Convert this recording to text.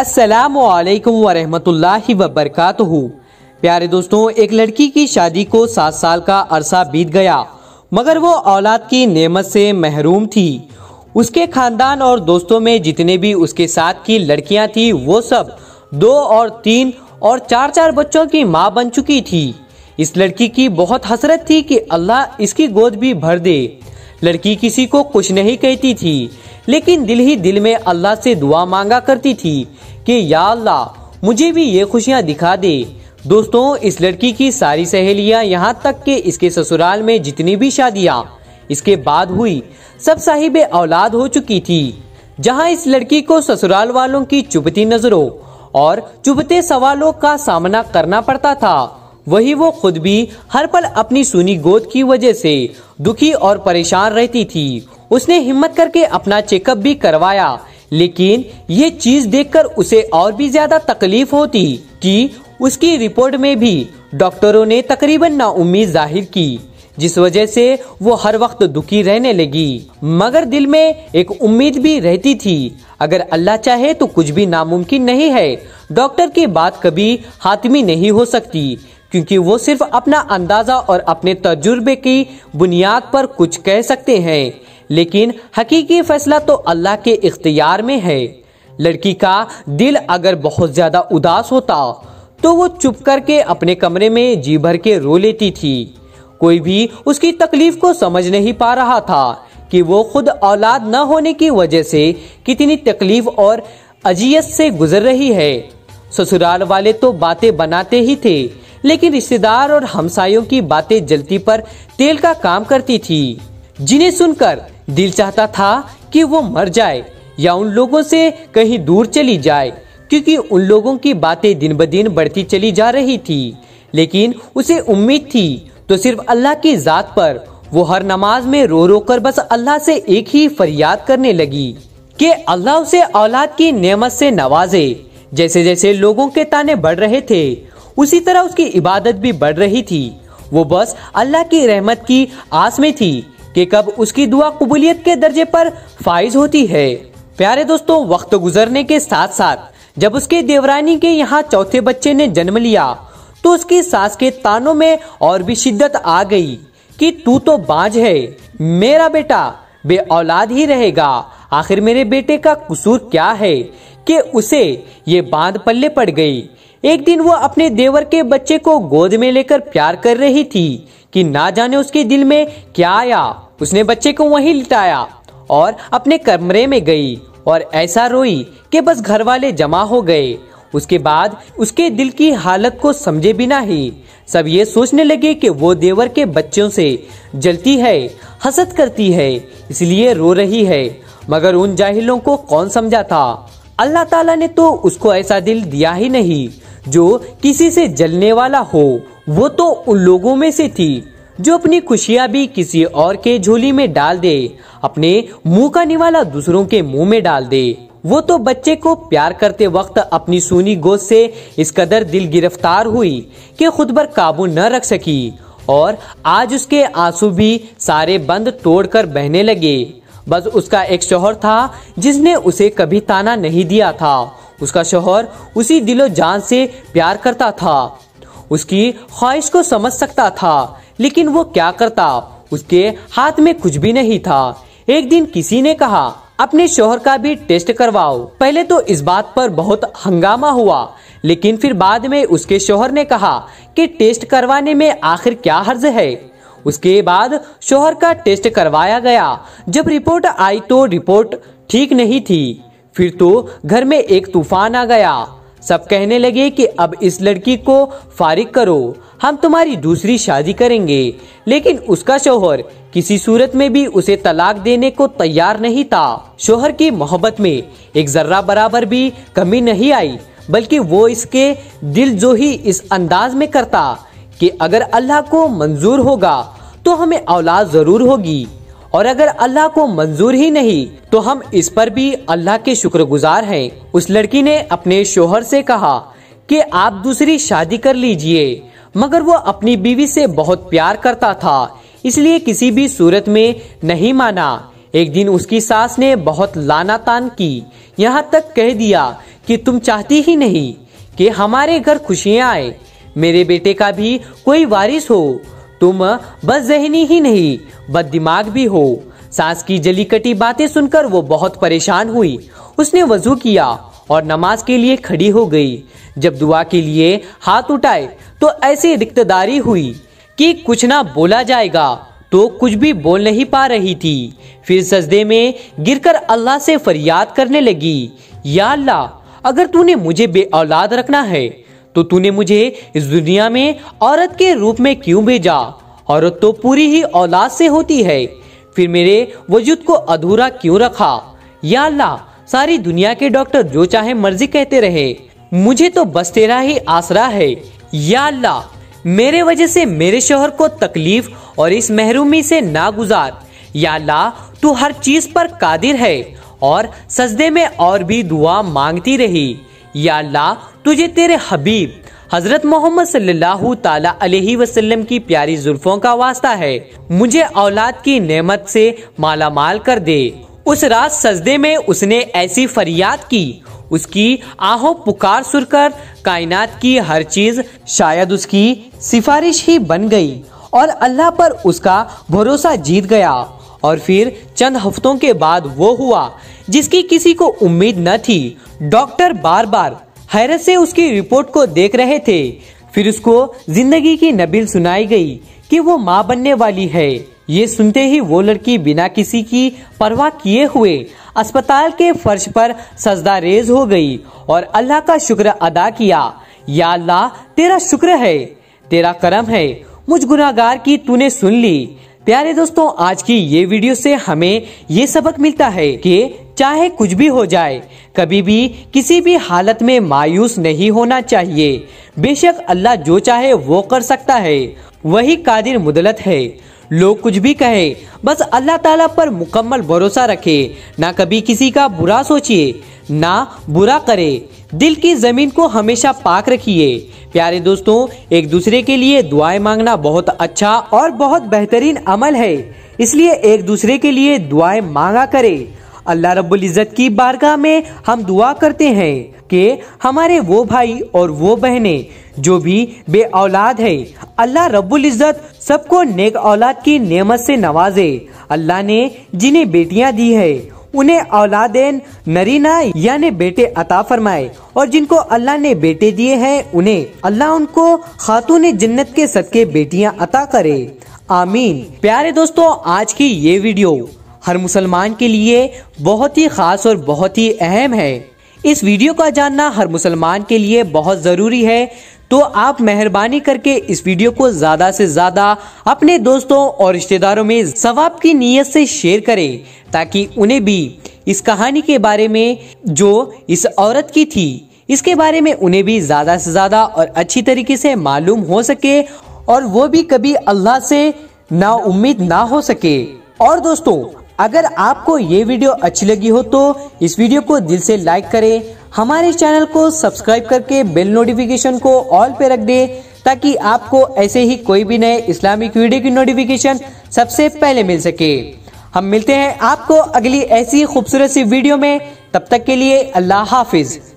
अस्सलाम वालेकुम वरहमतुल्लाहि वबरकातुहू प्यारे दोस्तों एक लड़की की शादी को सात साल का अरसा बीत गया मगर वो औलाद की नेमत से महरूम थी उसके खानदान और दोस्तों में जितने भी उसके साथ की लड़कियां थी वो सब दो और तीन और चार चार बच्चों की माँ बन चुकी थी इस लड़की की बहुत हसरत थी कि अल्लाह इसकी गोद भी भर दे लड़की किसी को कुछ नहीं कहती थी लेकिन दिल ही दिल में अल्लाह से दुआ मांगा करती थी कि या अल्लाह मुझे भी ये खुशियाँ दिखा दे दोस्तों इस लड़की की सारी सहेलियाँ यहाँ तक के इसके ससुराल में जितनी भी शादियाँ इसके बाद हुई सब साहिब औलाद हो चुकी थी जहाँ इस लड़की को ससुराल वालों की चुभती नजरों और चुभते सवालों का सामना करना पड़ता था वही वो खुद भी हर पल अपनी सुनी गोद की वजह से दुखी और परेशान रहती थी उसने हिम्मत करके अपना चेकअप भी करवाया लेकिन ये चीज देखकर उसे और भी ज्यादा तकलीफ होती कि उसकी रिपोर्ट में भी डॉक्टरों ने तकरीबन उम्मीद जाहिर की जिस वजह से वो हर वक्त दुखी रहने लगी मगर दिल में एक उम्मीद भी रहती थी अगर अल्लाह चाहे तो कुछ भी नामुमकिन नहीं है डॉक्टर की बात कभी हाथमी नहीं हो सकती क्योंकि वो सिर्फ अपना अंदाज़ा और अपने तजुर्बे की बुनियाद पर कुछ कह सकते हैं लेकिन हकीकी फैसला तो अल्लाह के इख्तियार में है लड़की का दिल अगर बहुत ज़्यादा उदास होता तो वो चुप करके अपने कमरे में जी भर के रो लेती थी कोई भी उसकी तकलीफ को समझ नहीं पा रहा था कि वो खुद औलाद न होने की वजह से कितनी तकलीफ और अजियत से गुजर रही है ससुराल वाले तो बातें बनाते ही थे लेकिन रिश्तेदार और हमसायों की बातें जलती पर तेल का काम करती थी जिन्हें सुनकर दिल चाहता था कि वो मर जाए या उन लोगों से कहीं दूर चली जाए क्योंकि उन लोगों की बातें दिन ब दिन बढ़ती चली जा रही थी लेकिन उसे उम्मीद थी तो सिर्फ अल्लाह की ज़ात पर वो हर नमाज में रो रो कर बस अल्लाह से एक ही फरियाद करने लगी कि अल्लाह उसे औलाद की नेमत से नवाजे जैसे जैसे लोगों के ताने बढ़ रहे थे उसी तरह उसकी इबादत भी बढ़ रही थी वो बस अल्लाह की रहमत की आस में थी कि कब उसकी दुआ कबूलियत के दर्जे पर फाइज होती है प्यारे दोस्तों वक्त गुजरने के साथ साथ जब उसके देवरानी के यहाँ चौथे बच्चे ने जन्म लिया तो उसकी सास के तानों में और भी शिद्दत आ गई कि तू तो बाज है मेरा बेटा बे औलाद ही रहेगा आखिर मेरे बेटे का कसूर क्या है कि उसे ये बांध पल्ले पड़ गई एक दिन वो अपने देवर के बच्चे को गोद में लेकर प्यार कर रही थी कि ना जाने उसके दिल में क्या आया उसने बच्चे को वहीं लिटाया और अपने कमरे में गई और ऐसा रोई कि बस घर वाले जमा हो गए उसके बाद उसके दिल की हालत को समझे बिना ही सब ये सोचने लगे कि वो देवर के बच्चों से जलती है हसद करती है इसलिए रो रही है मगर उन जाहिलों को कौन समझा था अल्लाह ताला ने तो उसको ऐसा दिल दिया ही नहीं जो किसी से जलने वाला हो वो तो उन लोगों में से थी जो अपनी खुशियाँ भी किसी और के झोली में डाल दे अपने मुंह का निवाला दूसरों के मुंह में डाल दे वो तो बच्चे को प्यार करते वक्त अपनी सूनी गोद से इस कदर दिल गिरफ्तार हुई कि खुद पर काबू न रख सकी और आज उसके आंसू भी सारे बंद तोड़कर बहने लगे बस उसका एक शोहर था जिसने उसे कभी ताना नहीं दिया था उसका शोहर उसी दिलो जान से प्यार करता था उसकी ख्वाहिश को समझ सकता था लेकिन वो क्या करता उसके हाथ में कुछ भी नहीं था एक दिन किसी ने कहा अपने शोहर का भी टेस्ट करवाओ पहले तो इस बात पर बहुत हंगामा हुआ लेकिन फिर बाद में उसके शोहर ने कहा कि टेस्ट करवाने में आखिर क्या हर्ज है उसके बाद शोहर का टेस्ट करवाया गया जब रिपोर्ट आई तो रिपोर्ट ठीक नहीं थी फिर तो घर में एक तूफान आ गया सब कहने लगे कि अब इस लड़की को फारिग करो हम तुम्हारी दूसरी शादी करेंगे लेकिन उसका शोहर किसी सूरत में भी उसे तलाक देने को तैयार नहीं था शोहर की मोहब्बत में एक जर्रा बराबर भी कमी नहीं आई बल्कि वो इसके दिल जो ही इस अंदाज में करता कि अगर अल्लाह को मंजूर होगा तो हमें औलाद जरूर होगी और अगर अल्लाह को मंजूर ही नहीं तो हम इस पर भी अल्लाह के शुक्रगुजार हैं उस लड़की ने अपने शोहर से कहा कि आप दूसरी शादी कर लीजिए मगर वो अपनी बीवी से बहुत प्यार करता था इसलिए किसी भी सूरत में नहीं माना एक दिन उसकी सास ने बहुत लाना तान की यहाँ तक कह दिया कि तुम चाहती ही नहीं कि हमारे घर खुशियाँ आए मेरे बेटे का भी कोई वारिस हो तुम बस जहनी ही नहीं बद दिमाग भी हो सास की जली कटी बातें सुनकर वो बहुत परेशान हुई उसने वजू किया और नमाज के लिए खड़ी हो गई जब दुआ के लिए हाथ उठाए तो ऐसी रिक्तदारी हुई कि कुछ ना बोला जाएगा तो कुछ भी बोल नहीं पा रही थी फिर सजदे में गिरकर अल्लाह से फरियाद करने लगी या अल्लाह अगर तूने मुझे बे औलाद रखना है तो तूने मुझे इस दुनिया में औरत के रूप में क्यों भेजा औरत तो पूरी ही औलाद से होती है फिर मेरे वजूद को अधूरा क्यों रखा या अल्लाह सारी दुनिया के डॉक्टर जो चाहे मर्जी कहते रहे मुझे तो बस तेरा ही आसरा है या अल्लाह मेरे वजह से मेरे शोहर को तकलीफ और इस महरूमी से ना गुजार या अल्लाह तू हर चीज पर कादिर है और सजदे में और भी दुआ मांगती रही या ला तुझे तेरे हबीब हज़रत मोहम्मद सल्लल्लाहु ताला अलैहि वसल्लम की प्यारी जुल्फ़ों का वास्ता है मुझे औलाद की नेमत से माला माल कर दे उस रात सजदे में उसने ऐसी फरियाद की उसकी आहों पुकार सुनकर कायनात की हर चीज़ शायद उसकी सिफारिश ही बन गई और अल्लाह पर उसका भरोसा जीत गया और फिर चंद हफ्तों के बाद वो हुआ जिसकी किसी को उम्मीद न थी डॉक्टर बार बार हैरत से उसकी रिपोर्ट को देख रहे थे फिर उसको जिंदगी की नबील सुनाई गई कि वो माँ बनने वाली है ये सुनते ही वो लड़की बिना किसी की परवाह किए हुए अस्पताल के फर्श पर सजदा रेज हो गई और अल्लाह का शुक्र अदा किया या अल्लाह तेरा शुक्र है तेरा करम है मुझ गुनागार की तूने सुन ली प्यारे दोस्तों आज की ये वीडियो से हमें ये सबक मिलता है कि चाहे कुछ भी हो जाए कभी भी किसी भी हालत में मायूस नहीं होना चाहिए बेशक अल्लाह जो चाहे वो कर सकता है वही कादिर मुदलत है लोग कुछ भी कहे बस अल्लाह ताला पर मुकम्मल भरोसा रखे ना कभी किसी का बुरा सोचिए ना बुरा करे दिल की ज़मीन को हमेशा पाक रखिए प्यारे दोस्तों एक दूसरे के लिए दुआएं मांगना बहुत अच्छा और बहुत बेहतरीन अमल है इसलिए एक दूसरे के लिए दुआएं मांगा करें अल्लाह रब्बुल इज़्ज़त की बारगाह में हम दुआ करते हैं कि हमारे वो भाई और वो बहनें जो भी बे औलाद है अल्लाह रब्बुल इज़्ज़त सबको नेक औलाद की नेमत से नवाजे अल्लाह ने जिन्हें बेटियां दी है उन्हें औलादेन नरीना यानी बेटे अता फरमाए और जिनको अल्लाह ने बेटे दिए हैं उन्हें अल्लाह उनको खातून जन्नत के सदके बेटियां अता करे आमीन प्यारे दोस्तों आज की ये वीडियो हर मुसलमान के लिए बहुत ही ख़ास और बहुत ही अहम है इस वीडियो का जानना हर मुसलमान के लिए बहुत ज़रूरी है तो आप मेहरबानी करके इस वीडियो को ज़्यादा से ज़्यादा अपने दोस्तों और रिश्तेदारों में सवाब की नीयत से शेयर करें ताकि उन्हें भी इस कहानी के बारे में जो इस औरत की थी इसके बारे में उन्हें भी ज़्यादा से ज़्यादा और अच्छी तरीके से मालूम हो सके और वो भी कभी अल्लाह से ना उम्मीद ना हो सके और दोस्तों अगर आपको ये वीडियो अच्छी लगी हो तो इस वीडियो को दिल से लाइक करें हमारे चैनल को सब्सक्राइब करके बेल नोटिफिकेशन को ऑल पे रख दे ताकि आपको ऐसे ही कोई भी नए इस्लामिक वीडियो की नोटिफिकेशन सबसे पहले मिल सके हम मिलते हैं आपको अगली ऐसी खूबसूरत सी वीडियो में तब तक के लिए अल्लाह हाफिज़